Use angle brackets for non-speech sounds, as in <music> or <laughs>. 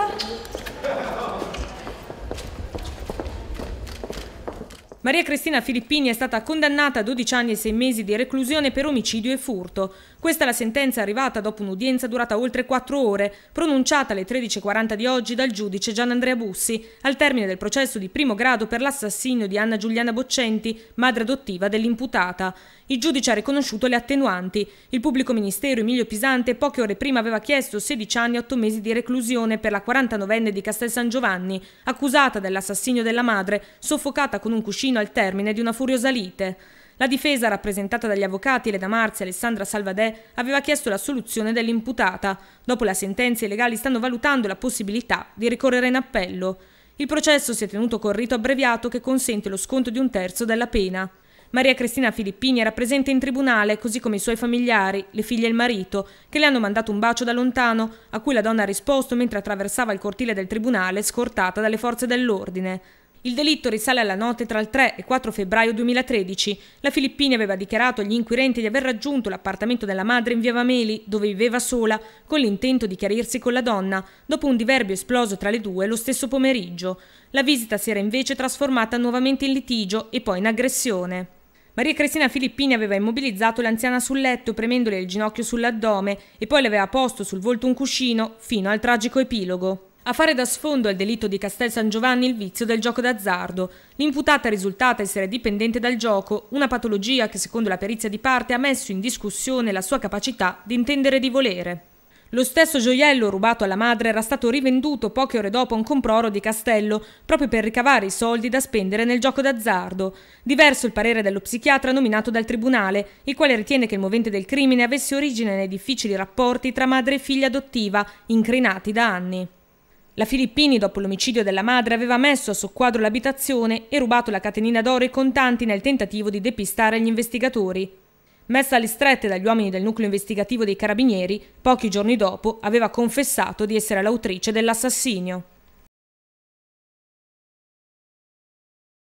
Hola. <laughs> Maria Cristina Filippini è stata condannata a 12 anni e 6 mesi di reclusione per omicidio e furto. Questa è la sentenza arrivata dopo un'udienza durata oltre 4 ore, pronunciata alle 13.40 di oggi dal giudice Gian Andrea Bussi, al termine del processo di primo grado per l'assassinio di Anna Giuliana Boccenti, madre adottiva dell'imputata. Il giudice ha riconosciuto le attenuanti. Il pubblico ministero Emilio Pisante poche ore prima aveva chiesto 16 anni e 8 mesi di reclusione per la 49enne di Castel San Giovanni, accusata dell'assassinio della madre, soffocata con un cuscino vicino al termine di una furiosa lite. La difesa, rappresentata dagli avvocati Leda Marzi e Alessandra Salvadè, aveva chiesto la soluzione dell'imputata. Dopo la sentenza, i legali stanno valutando la possibilità di ricorrere in appello. Il processo si è tenuto con rito abbreviato che consente lo sconto di un terzo della pena. Maria Cristina Filippini era presente in tribunale, così come i suoi familiari, le figlie e il marito, che le hanno mandato un bacio da lontano, a cui la donna ha risposto mentre attraversava il cortile del tribunale scortata dalle forze dell'ordine. Il delitto risale alla notte tra il 3 e 4 febbraio 2013. La Filippina aveva dichiarato agli inquirenti di aver raggiunto l'appartamento della madre in via Vameli, dove viveva sola, con l'intento di chiarirsi con la donna, dopo un diverbio esploso tra le due lo stesso pomeriggio. La visita si era invece trasformata nuovamente in litigio e poi in aggressione. Maria Cristina Filippini aveva immobilizzato l'anziana sul letto premendole il ginocchio sull'addome e poi le aveva posto sul volto un cuscino fino al tragico epilogo. A fare da sfondo al delitto di Castel San Giovanni il vizio del gioco d'azzardo. L'imputata è risultata essere dipendente dal gioco, una patologia che secondo la perizia di parte ha messo in discussione la sua capacità di intendere di volere. Lo stesso gioiello rubato alla madre era stato rivenduto poche ore dopo a un comproro di Castello, proprio per ricavare i soldi da spendere nel gioco d'azzardo. Diverso il parere dello psichiatra nominato dal tribunale, il quale ritiene che il movente del crimine avesse origine nei difficili rapporti tra madre e figlia adottiva, incrinati da anni. La Filippini, dopo l'omicidio della madre, aveva messo a soqquadro l'abitazione e rubato la catenina d'oro e i contanti nel tentativo di depistare gli investigatori. Messa alle strette dagli uomini del nucleo investigativo dei carabinieri, pochi giorni dopo aveva confessato di essere l'autrice dell'assassinio.